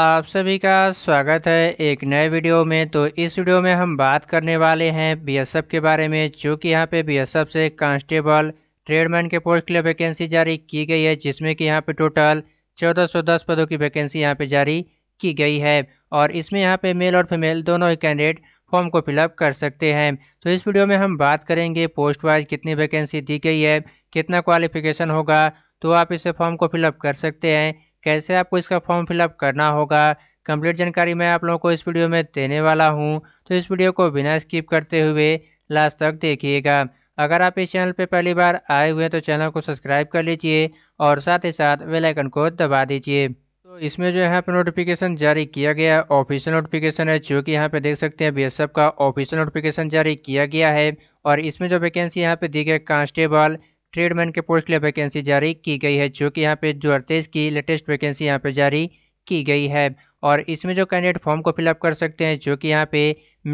आप सभी का स्वागत है एक नए वीडियो में तो इस वीडियो में हम बात करने वाले हैं बीएसएफ के बारे में जो कि यहाँ पे बीएसएफ से कांस्टेबल ट्रेडमैन के पोस्ट के लिए वैकेंसी जारी की गई है जिसमें कि यहाँ पे टोटल 1410 पदों की वैकेंसी यहाँ पे जारी की गई है और इसमें यहाँ पे मेल और फीमेल दोनों ही कैंडिडेट फॉर्म को फिलअप कर सकते हैं तो इस वीडियो में हम बात करेंगे पोस्ट वाइज कितनी वैकेंसी दी गई है कितना क्वालिफिकेशन होगा तो आप इसे फॉर्म को फिलअप कर सकते हैं कैसे आपको इसका फॉर्म फिलअप करना होगा कंप्लीट जानकारी मैं आप लोगों को इस वीडियो में देने वाला हूं तो इस वीडियो को बिना स्किप करते हुए लास्ट तक देखिएगा अगर आप इस चैनल पर पहली बार आए हुए हैं तो चैनल को सब्सक्राइब कर लीजिए और साथ ही साथ बेल आइकन को दबा दीजिए तो इसमें जो है पर नोटिफिकेशन जारी किया गया है ऑफिशियल नोटिफिकेशन है जो कि यहाँ पे देख सकते हैं बीएसएफ का ऑफिशियल नोटिफिकेशन जारी किया गया है और इसमें जो वैकेंसी यहाँ पे दी गई कांस्टेबल ट्रेडमैन के पोस्ट के लिए वैकेंसी जारी की गई है जो कि यहाँ पे जो अड़तीस की लेटेस्ट वैकेंसी यहाँ पे जारी की गई है और इसमें जो कैंडिडेट फॉर्म को फिलअप कर सकते हैं जो कि यहाँ पे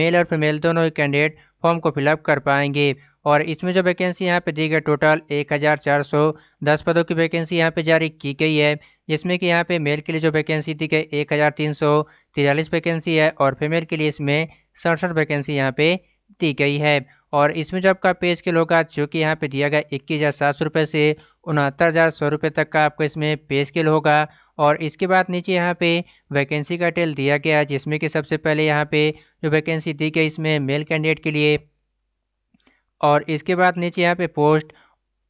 मेल और फीमेल दोनों ही कैंडिडेट फॉर्म को फिलअप कर पाएंगे और इसमें जो वैकेंसी यहाँ पे दी गई टोटल एक हज़ार चार सौ दस पदों की वैकेंसी यहाँ पे जारी की गई है जिसमें कि यहाँ पे मेल के लिए जो वैकेंसी दी गई एक हज़ार तीन सौ तिरालीस वैकेंसी है और फीमेल के लिए इसमें सड़सठ वैकेंसी यहाँ पे दी गई है और इसमें जो आपका पे स्केल होगा जो कि यहाँ पे दिया गया इक्कीस हज़ार सात सौ रुपये से उनहत्तर हज़ार सौ रुपये तक का आपको इसमें पे स्केल होगा और इसके बाद नीचे यहाँ पे वैकेंसी का टेल दिया गया है जिसमें कि सबसे पहले यहाँ पे जो वैकेंसी दी गई इसमें मेल कैंडिडेट के लिए और इसके बाद नीचे यहाँ पे पोस्ट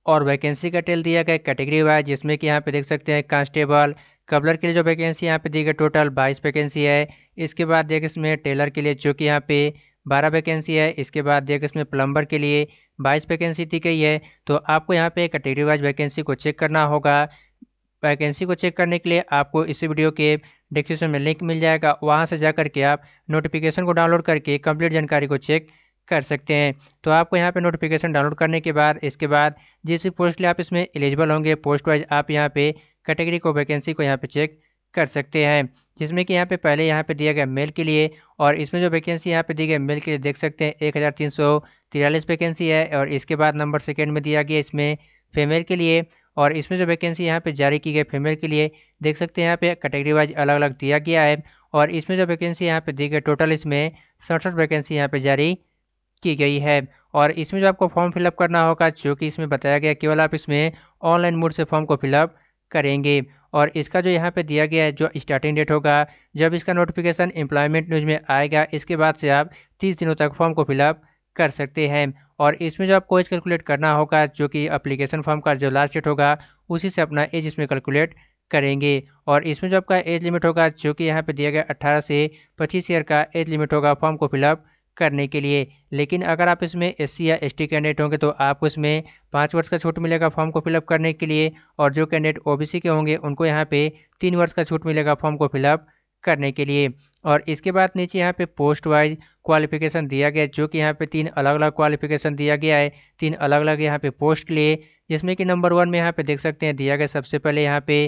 और वैकेंसी का टेल दिया गया कैटेगरी वाइज जिसमें कि यहाँ पे देख सकते हैं कांस्टेबल कबलर के लिए जो वैकेंसी यहाँ पे दी गई टोटल बाईस वैकेंसी है इसके बाद देख इसमें टेलर के लिए जो कि यहाँ पे बारह वैकेंसी है इसके बाद देख इसमें प्लम्बर के लिए बाईस वैकेंसी दी गई है तो आपको यहाँ पे कैटेगरी वाइज वैकेंसी को चेक करना होगा वैकेंसी को चेक करने के लिए आपको इस वीडियो के डिस्क्रिप्शन में लिंक मिल जाएगा वहाँ से जा करके आप नोटिफिकेशन को डाउनलोड करके कंप्लीट जानकारी को चेक कर सकते हैं तो आपको यहाँ पे नोटिफिकेशन डाउनलोड करने के बाद इसके बाद जिस पोस्ट के लिए आप इसमें एलिजिबल होंगे पोस्ट वाइज आप यहाँ पे कैटेगरी को वैकेंसी को यहाँ पे चेक कर सकते हैं जिसमें कि यहाँ पे पहले यहाँ पे दिया गया मेल के लिए और इसमें जो वैकेंसी यहाँ पे दी गई मेल के लिए देख सकते हैं एक हज़ार तीन सौ तिरालीस वैकेंसी है और इसके बाद नंबर सेकेंड में दिया गया इसमें फीमेल के लिए और इसमें जो वैकेंसी यहाँ पे जारी की गई फीमेल के लिए देख सकते हैं यहाँ पे कैटेगरी वाइज अलग अलग दिया गया है और इसमें जो वैकेंसी यहाँ पे दी गई टोटल इसमें सड़सठ वैकेंसी यहाँ पे जारी की गई है और इसमें जो आपको फॉर्म फिलअप करना होगा जो कि इसमें बताया गया केवल आप इसमें ऑनलाइन मोड से फॉर्म को फिलअप करेंगे और इसका जो यहाँ पे दिया गया है जो स्टार्टिंग डेट होगा जब इसका नोटिफिकेशन एम्प्लॉयमेंट न्यूज़ में आएगा इसके बाद से आप तीस दिनों तक फॉर्म को फिलअप कर सकते हैं और इसमें जो आपको एज कैलकुलेट करना होगा जो कि अप्लीकेशन फॉर्म का जो लास्ट डेट होगा उसी से अपना एज इसमें कैलकुलेट करेंगे और इसमें जो आपका एज लिमिट होगा जो कि यहाँ पर दिया गया अट्ठारह से पच्चीस ईयर का एज लिमिट होगा फॉर्म को फिलअप करने के लिए लेकिन अगर आप इसमें एस या एस कैंडिडेट होंगे तो आपको इसमें पाँच वर्ष का छूट मिलेगा फॉर्म को फिलअप करने के लिए और जो कैंडिडेट ओ के होंगे उनको यहाँ पर तीन वर्ष का छूट मिलेगा फॉर्म को फिलअप करने के लिए और इसके बाद नीचे यहाँ पे पोस्ट वाइज क्वालिफिकेशन दिया गया जो कि यहाँ पे तीन अलग अलग क्वालिफिकेशन दिया गया है तीन अलग अलग यहाँ पे पोस्ट के लिए जिसमें कि नंबर वन में यहाँ पे देख सकते हैं दिया गया सबसे पहले यहाँ पे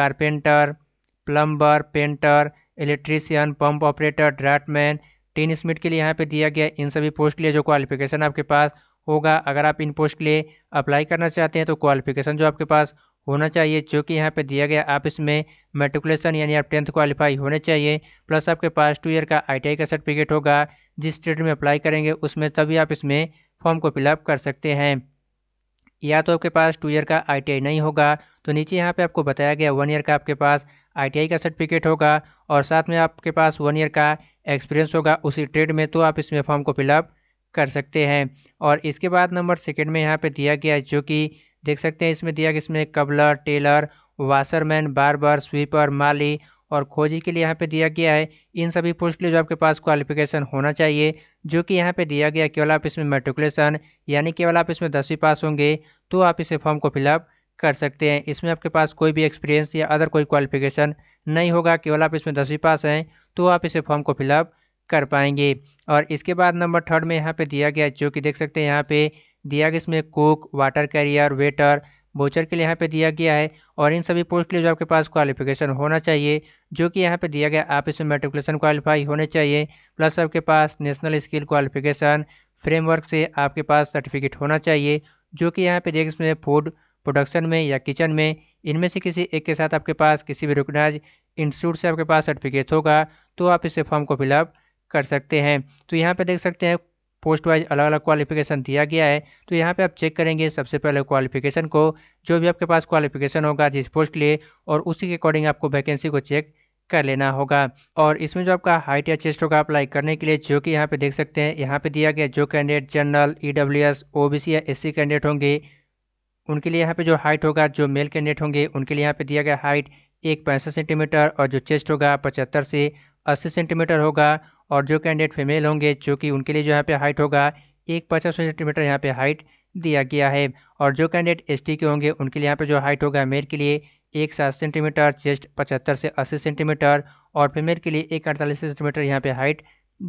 carpenter plumber painter electrician pump operator draftman tinsmith के लिए यहाँ पे दिया गया इन सभी पोस्ट के लिए जो क्वालिफिकेशन आपके पास होगा अगर आप इन पोस्ट के लिए अप्लाई करना चाहते हैं तो क्वालिफिकेशन जो आपके पास होना चाहिए जो कि यहाँ पे दिया गया आप इसमें मेट्रिकुलेशन यानी आप टेंथ क्वालिफाई होने चाहिए प्लस आपके पास टू ईयर का आईटीआई का सर्टिफिकेट होगा जिस स्टेट में अप्लाई करेंगे उसमें तभी आप इसमें फॉर्म को फिलअप कर सकते हैं या तो आपके पास टू ईयर का आईटीआई नहीं होगा तो नीचे यहाँ पे आपको बताया गया वन ईयर का आपके पास आई का सर्टिफिकेट होगा और साथ में आपके पास वन ईयर का एक्सपीरियंस होगा उसी ट्रेड में तो आप इसमें फॉर्म को फिलअप कर सकते हैं और इसके बाद नंबर सेकेंड में यहाँ पर दिया गया है जो कि देख सकते हैं इसमें दिया गया इसमें cobbler tailor washerman barber sweeper माली और खोजी के लिए यहाँ पे दिया गया है इन सभी पोस्ट के लिए जो आपके पास क्वालिफिकेशन होना चाहिए जो कि यहाँ पे दिया गया केवल आप इसमें मेट्रिकुलेशन यानी केवल आप इसमें दसवीं पास होंगे तो आप इसे फॉर्म को फिलअप कर सकते हैं इसमें आपके पास कोई भी एक्सपीरियंस या अदर कोई क्वालिफिकेशन नहीं होगा केवल आप इसमें दसवीं पास हैं तो आप इसे फॉर्म को फिलअप कर पाएंगे और इसके बाद नंबर थर्ड में यहाँ पे दिया गया जो कि देख सकते हैं यहाँ पे दिया गया इसमें cook water carrier waiter butcher के लिए यहाँ पे दिया गया है और इन सभी पोस्ट के लिए जो आपके पास क्वालिफिकेशन होना चाहिए जो कि यहाँ पे दिया गया आप इसमें मेट्रिकुलेशन क्वालिफाई होने चाहिए प्लस आपके पास नेशनल स्किल क्वालिफिकेशन फ्रेमवर्क से आपके पास सर्टिफिकेट होना चाहिए जो कि यहाँ पे देखिए इसमें फूड प्रोडक्शन में या किचन में इनमें से किसी एक के साथ आपके पास किसी भी रिकोगनाइज इंस्टीट्यूट से आपके पास सर्टिफिकेट होगा तो आप इसे फॉर्म को फिलअप कर सकते हैं तो यहाँ पे देख सकते हैं पोस्ट वाइज अलग अलग क्वालिफिकेशन दिया गया है तो यहाँ पे आप चेक करेंगे सबसे पहले क्वालिफिकेशन को जो भी आपके पास क्वालिफिकेशन होगा जिस पोस्ट के लिए और उसी के अकॉर्डिंग आपको वैकेंसी को चेक कर लेना होगा और इसमें जो आपका हाइट या चेस्ट होगा अप्लाई करने के लिए जो कि यहाँ पे देख सकते हैं यहाँ पे दिया गया जो candidate general E W S O B C या एस सी कैंडिडेट होंगे उनके लिए यहाँ पे जो हाइट होगा जो मेल कैंडिडेट होंगे उनके लिए यहाँ पे दिया गया हाइट एक पैंसठ सेंटीमीटर और जो चेस्ट होगा पचहत्तर से अस्सी सेंटीमीटर होगा और जो कैंडिडेट फीमेल होंगे जो कि उनके लिए जो यहाँ पे हाइट होगा एक पचास सेंटीमीटर यहाँ पे हाइट दिया गया है और जो कैंडिडेट एस के होंगे उनके लिए यहाँ पे जो हाइट होगा मेल के लिए एक सात सेंटीमीटर चेस्ट पचहत्तर से अस्सी सेंटीमीटर और फीमेल के लिए एक अड़तालीस सेंटीमीटर यहाँ पे हाइट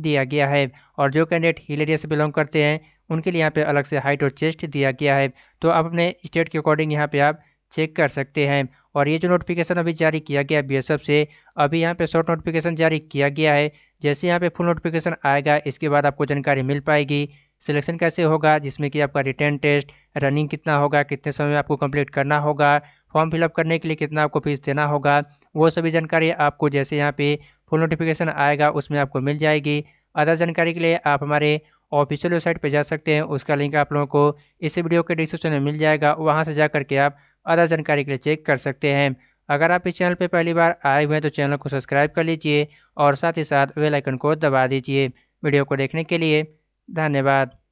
दिया गया है और जो कैंडिडेट हिल एरिया से बिलोंग करते हैं उनके लिए यहाँ पे अलग से हाइट और चेस्ट दिया गया है तो आप अपने स्टेट के अकॉर्डिंग यहाँ पे आप चेक कर सकते हैं और ये जो नोटिफिकेशन अभी जारी किया गया बी एस से अभी यहाँ पे शॉर्ट नोटिफिकेशन जारी किया गया है जैसे यहाँ पे फुल नोटिफिकेशन आएगा इसके बाद आपको जानकारी मिल पाएगी सिलेक्शन कैसे होगा जिसमें कि आपका रिटर्न टेस्ट रनिंग कितना होगा कितने समय में आपको कंप्लीट करना होगा फॉर्म फिलअप करने के लिए कितना आपको फीस देना होगा वो सभी जानकारी आपको जैसे यहाँ पे फुल नोटिफिकेशन आएगा उसमें आपको मिल जाएगी अदर जानकारी के लिए आप हमारे ऑफिशियल वेबसाइट पर जा सकते हैं उसका लिंक आप लोगों को इस वीडियो के डिस्क्रिप्शन में मिल जाएगा वहाँ से जा करके आप अदर जानकारी के लिए चेक कर सकते हैं अगर आप इस चैनल पर पहली बार आए हुए हैं तो चैनल को सब्सक्राइब कर लीजिए और साथ ही साथ वेलाइकन को दबा दीजिए वीडियो को देखने के लिए धन्यवाद